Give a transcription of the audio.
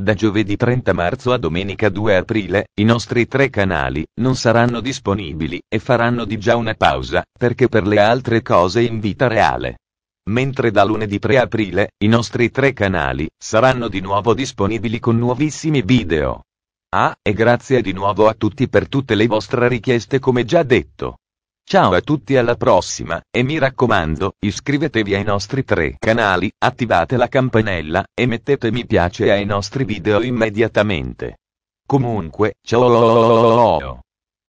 Da giovedì 30 marzo a domenica 2 aprile, i nostri tre canali non saranno disponibili e faranno di già una pausa, perché per le altre cose in vita reale mentre da lunedì 3 aprile i nostri tre canali saranno di nuovo disponibili con nuovissimi video. Ah, e grazie di nuovo a tutti per tutte le vostre richieste come già detto. Ciao a tutti alla prossima, e mi raccomando, iscrivetevi ai nostri tre canali, attivate la campanella, e mettete mi piace ai nostri video immediatamente. Comunque, ciao!